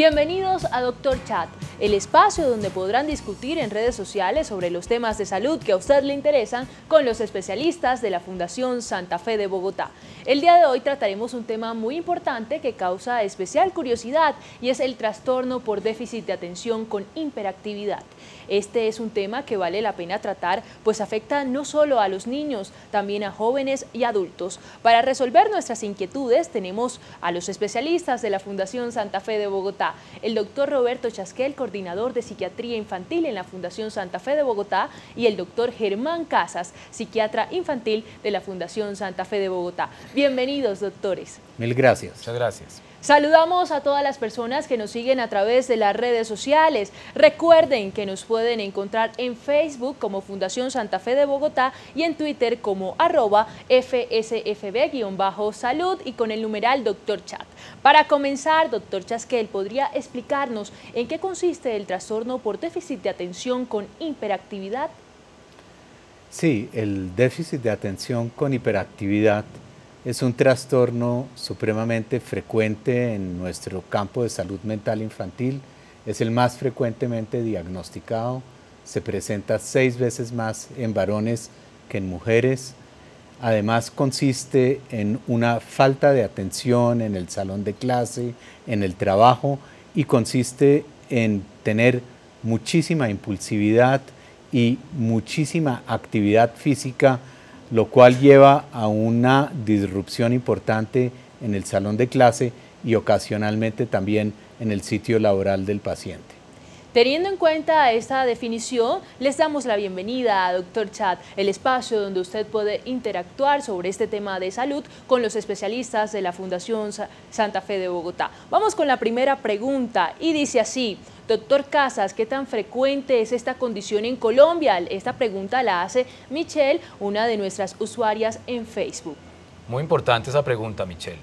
Bienvenidos a Doctor Chat, el espacio donde podrán discutir en redes sociales sobre los temas de salud que a usted le interesan con los especialistas de la Fundación Santa Fe de Bogotá. El día de hoy trataremos un tema muy importante que causa especial curiosidad y es el trastorno por déficit de atención con hiperactividad. Este es un tema que vale la pena tratar, pues afecta no solo a los niños, también a jóvenes y adultos. Para resolver nuestras inquietudes tenemos a los especialistas de la Fundación Santa Fe de Bogotá, el doctor Roberto Chasquel, coordinador de psiquiatría infantil en la Fundación Santa Fe de Bogotá, y el doctor Germán Casas, psiquiatra infantil de la Fundación Santa Fe de Bogotá. Bienvenidos, doctores. Mil gracias. Muchas gracias. Saludamos a todas las personas que nos siguen a través de las redes sociales. Recuerden que nos pueden encontrar en Facebook como Fundación Santa Fe de Bogotá y en Twitter como arroba FSFB-salud y con el numeral Doctor Chat. Para comenzar, doctor Chasquel, ¿podría explicarnos en qué consiste el trastorno por déficit de atención con hiperactividad? Sí, el déficit de atención con hiperactividad es un trastorno supremamente frecuente en nuestro campo de salud mental infantil. Es el más frecuentemente diagnosticado. Se presenta seis veces más en varones que en mujeres. Además consiste en una falta de atención en el salón de clase, en el trabajo y consiste en tener muchísima impulsividad y muchísima actividad física lo cual lleva a una disrupción importante en el salón de clase y ocasionalmente también en el sitio laboral del paciente. Teniendo en cuenta esta definición, les damos la bienvenida a Doctor Chat, el espacio donde usted puede interactuar sobre este tema de salud con los especialistas de la Fundación Santa Fe de Bogotá. Vamos con la primera pregunta y dice así, Doctor Casas, ¿qué tan frecuente es esta condición en Colombia? Esta pregunta la hace Michelle, una de nuestras usuarias en Facebook. Muy importante esa pregunta, Michelle.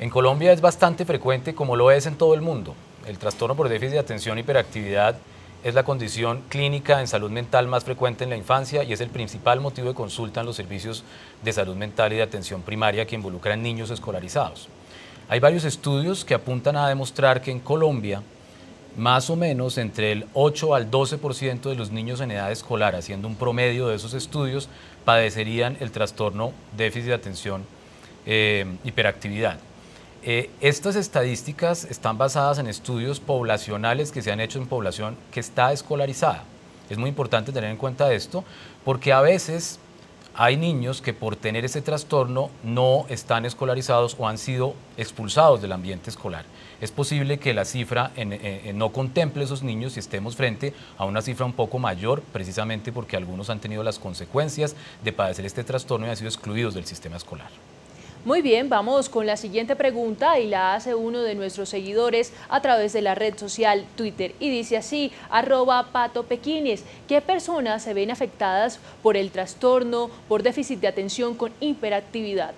En Colombia es bastante frecuente, como lo es en todo el mundo. El trastorno por déficit de atención y hiperactividad es la condición clínica en salud mental más frecuente en la infancia y es el principal motivo de consulta en los servicios de salud mental y de atención primaria que involucran niños escolarizados. Hay varios estudios que apuntan a demostrar que en Colombia más o menos entre el 8 al 12% de los niños en edad escolar, haciendo un promedio de esos estudios, padecerían el trastorno déficit de atención eh, hiperactividad. Eh, estas estadísticas están basadas en estudios poblacionales que se han hecho en población que está escolarizada. Es muy importante tener en cuenta esto porque a veces hay niños que por tener ese trastorno no están escolarizados o han sido expulsados del ambiente escolar. Es posible que la cifra eh, eh, no contemple esos niños y estemos frente a una cifra un poco mayor, precisamente porque algunos han tenido las consecuencias de padecer este trastorno y han sido excluidos del sistema escolar. Muy bien, vamos con la siguiente pregunta y la hace uno de nuestros seguidores a través de la red social Twitter y dice así, arroba Pato Pequines, ¿qué personas se ven afectadas por el trastorno por déficit de atención con hiperactividad?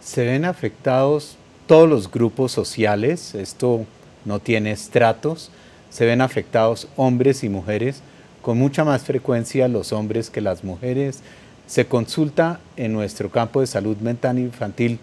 Se ven afectados todos los grupos sociales, esto no tiene estratos, se ven afectados hombres y mujeres, con mucha más frecuencia los hombres que las mujeres, se consulta en nuestro campo de salud mental infantil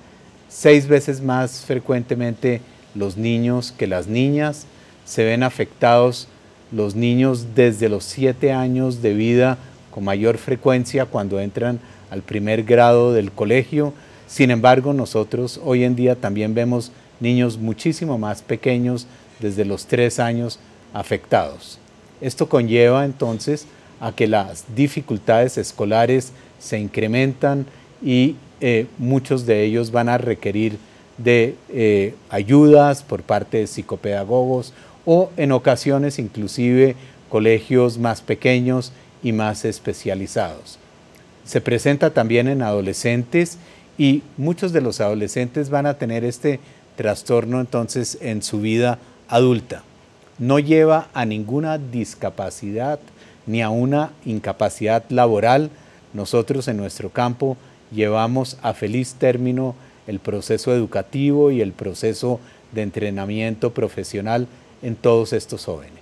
seis veces más frecuentemente los niños que las niñas, se ven afectados los niños desde los siete años de vida con mayor frecuencia cuando entran al primer grado del colegio. Sin embargo, nosotros hoy en día también vemos niños muchísimo más pequeños desde los tres años afectados. Esto conlleva entonces a que las dificultades escolares se incrementan y eh, muchos de ellos van a requerir de eh, ayudas por parte de psicopedagogos o en ocasiones inclusive colegios más pequeños y más especializados. Se presenta también en adolescentes y muchos de los adolescentes van a tener este trastorno entonces en su vida adulta. No lleva a ninguna discapacidad ni a una incapacidad laboral. Nosotros en nuestro campo llevamos a feliz término el proceso educativo y el proceso de entrenamiento profesional en todos estos jóvenes.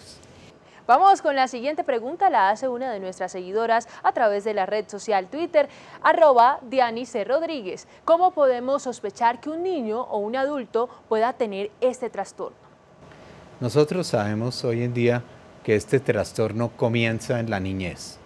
Vamos con la siguiente pregunta, la hace una de nuestras seguidoras a través de la red social Twitter, arroba Dianice Rodríguez. ¿Cómo podemos sospechar que un niño o un adulto pueda tener este trastorno? Nosotros sabemos hoy en día que este trastorno comienza en la niñez.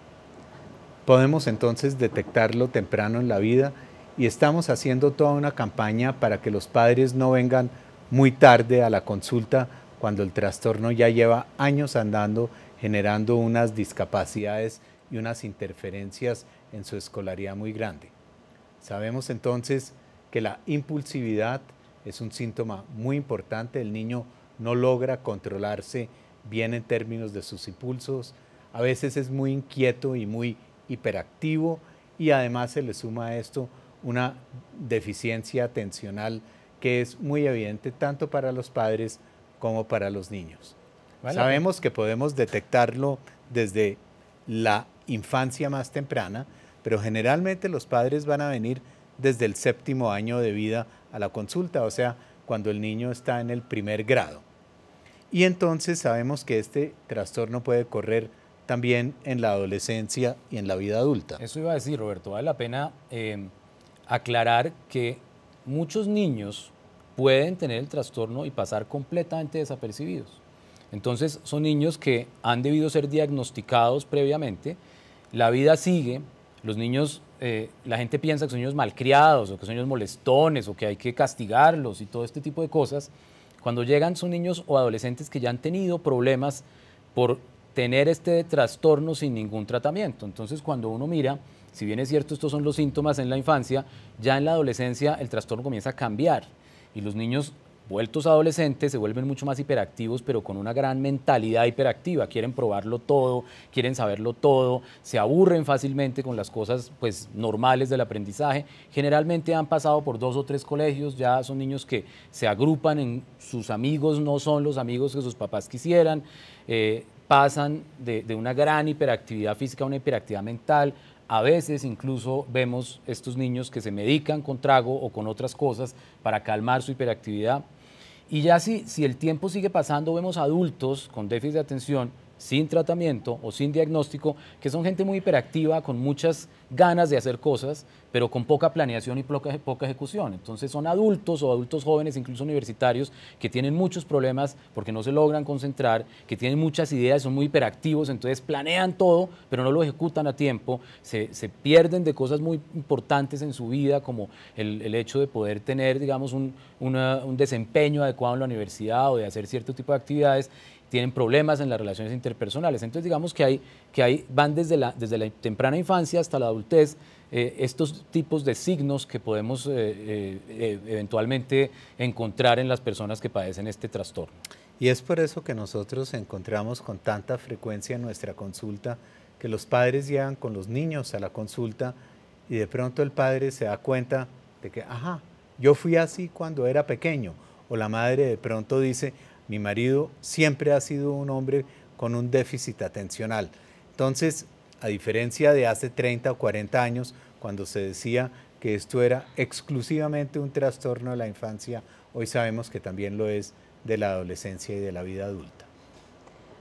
Podemos entonces detectarlo temprano en la vida y estamos haciendo toda una campaña para que los padres no vengan muy tarde a la consulta cuando el trastorno ya lleva años andando generando unas discapacidades y unas interferencias en su escolaridad muy grande. Sabemos entonces que la impulsividad es un síntoma muy importante, el niño no logra controlarse bien en términos de sus impulsos, a veces es muy inquieto y muy hiperactivo y además se le suma a esto una deficiencia atencional que es muy evidente tanto para los padres como para los niños. Sabemos que podemos detectarlo desde la infancia más temprana, pero generalmente los padres van a venir desde el séptimo año de vida a la consulta, o sea, cuando el niño está en el primer grado. Y entonces sabemos que este trastorno puede correr también en la adolescencia y en la vida adulta. Eso iba a decir, Roberto, vale la pena eh, aclarar que muchos niños pueden tener el trastorno y pasar completamente desapercibidos. Entonces son niños que han debido ser diagnosticados previamente, la vida sigue, los niños, eh, la gente piensa que son niños malcriados o que son niños molestones o que hay que castigarlos y todo este tipo de cosas, cuando llegan son niños o adolescentes que ya han tenido problemas por tener este trastorno sin ningún tratamiento. Entonces, cuando uno mira, si bien es cierto, estos son los síntomas en la infancia, ya en la adolescencia el trastorno comienza a cambiar y los niños vueltos adolescentes, se vuelven mucho más hiperactivos, pero con una gran mentalidad hiperactiva. Quieren probarlo todo, quieren saberlo todo, se aburren fácilmente con las cosas pues, normales del aprendizaje. Generalmente han pasado por dos o tres colegios, ya son niños que se agrupan en sus amigos, no son los amigos que sus papás quisieran. Eh, pasan de, de una gran hiperactividad física a una hiperactividad mental, a veces incluso vemos estos niños que se medican con trago o con otras cosas para calmar su hiperactividad. Y ya si, si el tiempo sigue pasando, vemos adultos con déficit de atención sin tratamiento o sin diagnóstico, que son gente muy hiperactiva, con muchas ganas de hacer cosas, pero con poca planeación y poca, ejecución. Entonces son adultos o adultos jóvenes, incluso universitarios, que tienen muchos problemas porque no se logran concentrar, que tienen muchas ideas, son muy hiperactivos, entonces planean todo, pero no lo ejecutan a tiempo, se, pierden de cosas muy importantes en su vida, como el, hecho de poder tener, digamos, un, un desempeño adecuado en la universidad o de hacer cierto tipo de actividades tienen problemas en las relaciones interpersonales. Entonces digamos que, hay, que hay, van desde la, desde la temprana infancia hasta la adultez eh, estos tipos de signos que podemos eh, eh, eventualmente encontrar en las personas que padecen este trastorno. Y es por eso que nosotros encontramos con tanta frecuencia en nuestra consulta que los padres llegan con los niños a la consulta y de pronto el padre se da cuenta de que, ajá, yo fui así cuando era pequeño. O la madre de pronto dice, mi marido siempre ha sido un hombre con un déficit atencional. Entonces, a diferencia de hace 30 o 40 años, cuando se decía que esto era exclusivamente un trastorno de la infancia, hoy sabemos que también lo es de la adolescencia y de la vida adulta.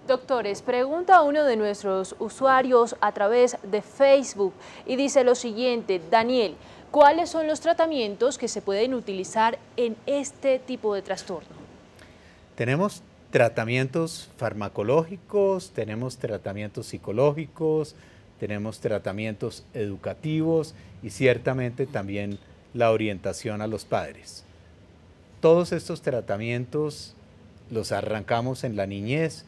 Doctores, pregunta uno de nuestros usuarios a través de Facebook y dice lo siguiente, Daniel, ¿cuáles son los tratamientos que se pueden utilizar en este tipo de trastorno? Tenemos tratamientos farmacológicos, tenemos tratamientos psicológicos, tenemos tratamientos educativos y ciertamente también la orientación a los padres. Todos estos tratamientos los arrancamos en la niñez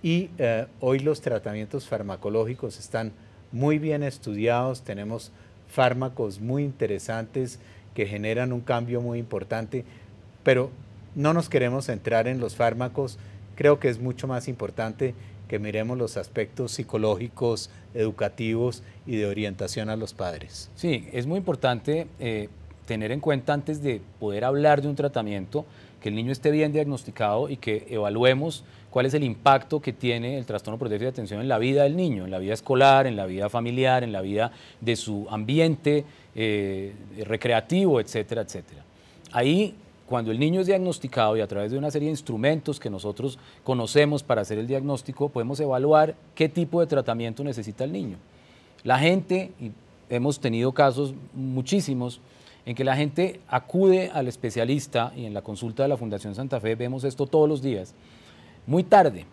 y eh, hoy los tratamientos farmacológicos están muy bien estudiados, tenemos fármacos muy interesantes que generan un cambio muy importante, pero no nos queremos entrar en los fármacos, creo que es mucho más importante que miremos los aspectos psicológicos, educativos y de orientación a los padres. Sí, es muy importante eh, tener en cuenta antes de poder hablar de un tratamiento que el niño esté bien diagnosticado y que evaluemos cuál es el impacto que tiene el trastorno por déficit de atención en la vida del niño, en la vida escolar, en la vida familiar, en la vida de su ambiente eh, recreativo, etcétera, etcétera. Ahí cuando el niño es diagnosticado y a través de una serie de instrumentos que nosotros conocemos para hacer el diagnóstico, podemos evaluar qué tipo de tratamiento necesita el niño. La gente, y hemos tenido casos muchísimos, en que la gente acude al especialista y en la consulta de la Fundación Santa Fe vemos esto todos los días, muy tarde.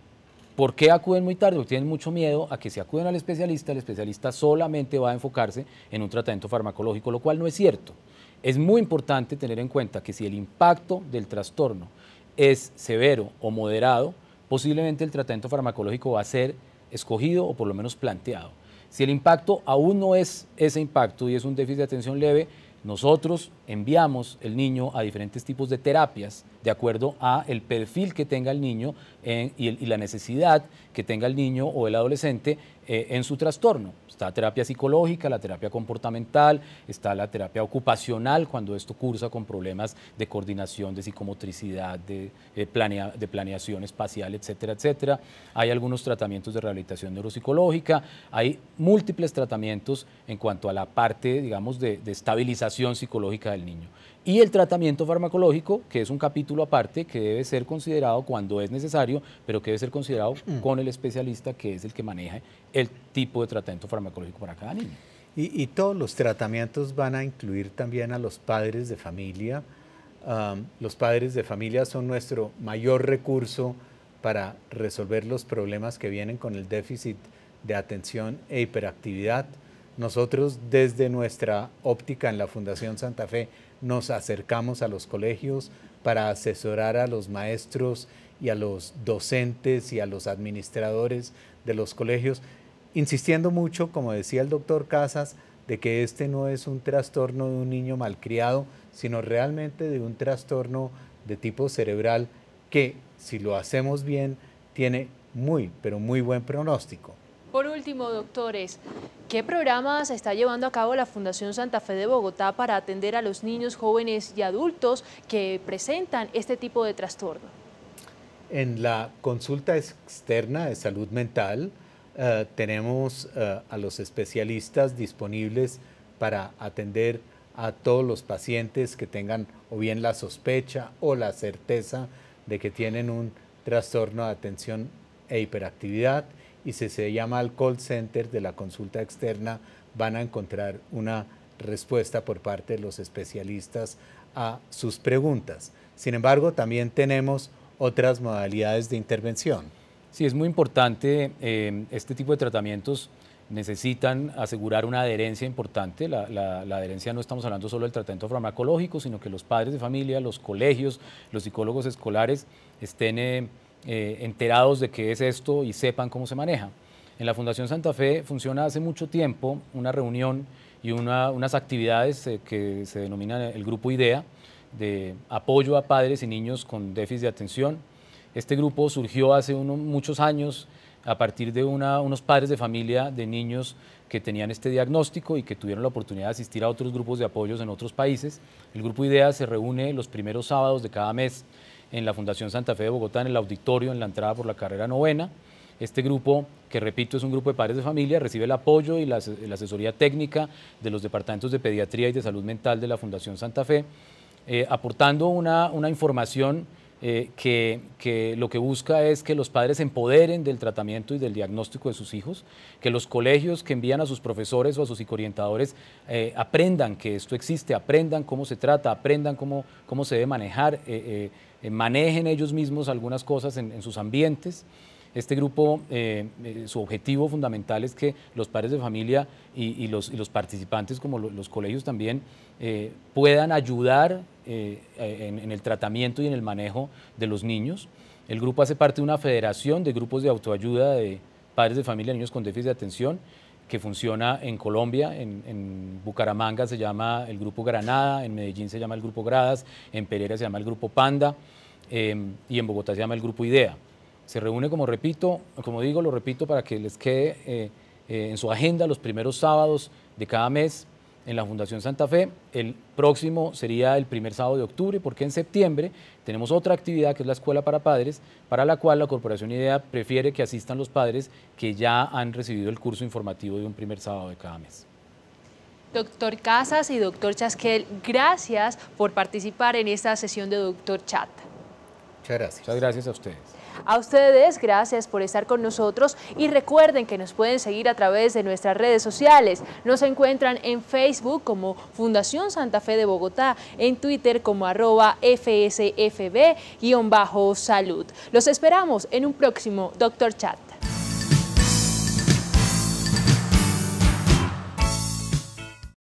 ¿Por qué acuden muy tarde? Porque tienen mucho miedo a que si acuden al especialista, el especialista solamente va a enfocarse en un tratamiento farmacológico, lo cual no es cierto. Es muy importante tener en cuenta que si el impacto del trastorno es severo o moderado, posiblemente el tratamiento farmacológico va a ser escogido o por lo menos planteado. Si el impacto aún no es ese impacto y es un déficit de atención leve, nosotros enviamos el niño a diferentes tipos de terapias de acuerdo a el perfil que tenga el niño y, la necesidad que tenga el niño o el adolescente eh, en su trastorno. Está terapia psicológica, la terapia comportamental, está la terapia ocupacional cuando esto cursa con problemas de coordinación, de psicomotricidad, de, eh, de planeación espacial, etcétera, etcétera. Hay algunos tratamientos de rehabilitación neuropsicológica, hay múltiples tratamientos en cuanto a la parte, digamos, de estabilización psicológica del niño. Y el tratamiento farmacológico, que es un capítulo aparte que debe ser considerado cuando es necesario, pero que debe ser considerado mm. con el especialista que es el que maneja el tipo de tratamiento farmacológico para cada niño. Y, todos los tratamientos van a incluir también a los padres de familia. los padres de familia son nuestro mayor recurso para resolver los problemas que vienen con el déficit de atención e hiperactividad. Nosotros desde nuestra óptica en la Fundación Santa Fe nos acercamos a los colegios, para asesorar a los maestros y a los docentes y a los administradores de los colegios, insistiendo mucho, como decía el doctor Casas, de que este no es un trastorno de un niño malcriado, sino realmente de un trastorno de tipo cerebral que, si lo hacemos bien, tiene muy, pero muy buen pronóstico. Por último, doctores, ¿qué programas está llevando a cabo la Fundación Santa Fe de Bogotá para atender a los niños, jóvenes y adultos que presentan este tipo de trastorno? En la consulta externa de salud mental eh, tenemos eh, a los especialistas disponibles para atender a todos los pacientes que tengan o bien la sospecha o la certeza de que tienen un trastorno de atención e hiperactividad y si se llama al call center de la consulta externa, van a encontrar una respuesta por parte de los especialistas a sus preguntas. Sin embargo, también tenemos otras modalidades de intervención. Sí, es muy importante. Eh, este tipo de tratamientos necesitan asegurar una adherencia importante. La, la, adherencia no estamos hablando solo del tratamiento farmacológico, sino que los padres de familia, los colegios, los psicólogos escolares estén... Eh, eh, enterados de qué es esto y sepan cómo se maneja. En la Fundación Santa Fe funciona hace mucho tiempo una reunión y unas actividades eh, que se denominan eh, el Grupo IDEA, de apoyo a padres y niños con déficit de atención. Este grupo surgió hace muchos años a partir de unos padres de familia de niños que tenían este diagnóstico y que tuvieron la oportunidad de asistir a otros grupos de apoyos en otros países. El Grupo IDEA se reúne los primeros sábados de cada mes en la Fundación Santa Fe de Bogotá, en el auditorio, en la entrada por la carrera novena. Este grupo, que repito es un grupo de padres de familia, recibe el apoyo y la, asesoría técnica de los departamentos de pediatría y de salud mental de la Fundación Santa Fe, eh, aportando una, una información eh, que, lo que busca es que los padres se empoderen del tratamiento y del diagnóstico de sus hijos, que los colegios que envían a sus profesores o a sus psicoorientadores eh, aprendan que esto existe, aprendan cómo se trata, aprendan cómo, se debe manejar, eh, manejen ellos mismos algunas cosas en, sus ambientes. Este grupo, su objetivo fundamental es que los padres de familia y, los, participantes, como los, los colegios también, puedan ayudar eh, eh, en, el tratamiento y en el manejo de los niños. El grupo hace parte de una federación de grupos de autoayuda de padres de familia de niños con déficit de atención que funciona en Colombia, en, en, Bucaramanga se llama el Grupo Granada, en Medellín se llama el Grupo Gradas, en Pereira se llama el Grupo Panda eh, y en Bogotá se llama el Grupo Idea. Se reúne, como repito, como digo, lo repito para que les quede en su agenda los primeros sábados de cada mes en la Fundación Santa Fe. El próximo sería el primer sábado de octubre, porque en septiembre tenemos otra actividad que es la Escuela para Padres, para la cual la Corporación IDEA prefiere que asistan los padres que ya han recibido el curso informativo de un primer sábado de cada mes. Doctor Casas y doctor Chasquel, gracias por participar en esta sesión de Doctor Chat. Muchas gracias. Muchas gracias a ustedes. A ustedes, gracias por estar con nosotros y recuerden que nos pueden seguir a través de nuestras redes sociales. Nos encuentran en Facebook como Fundación Santa Fe de Bogotá, en Twitter como arroba FSFB-salud. Los esperamos en un próximo Doctor Chat.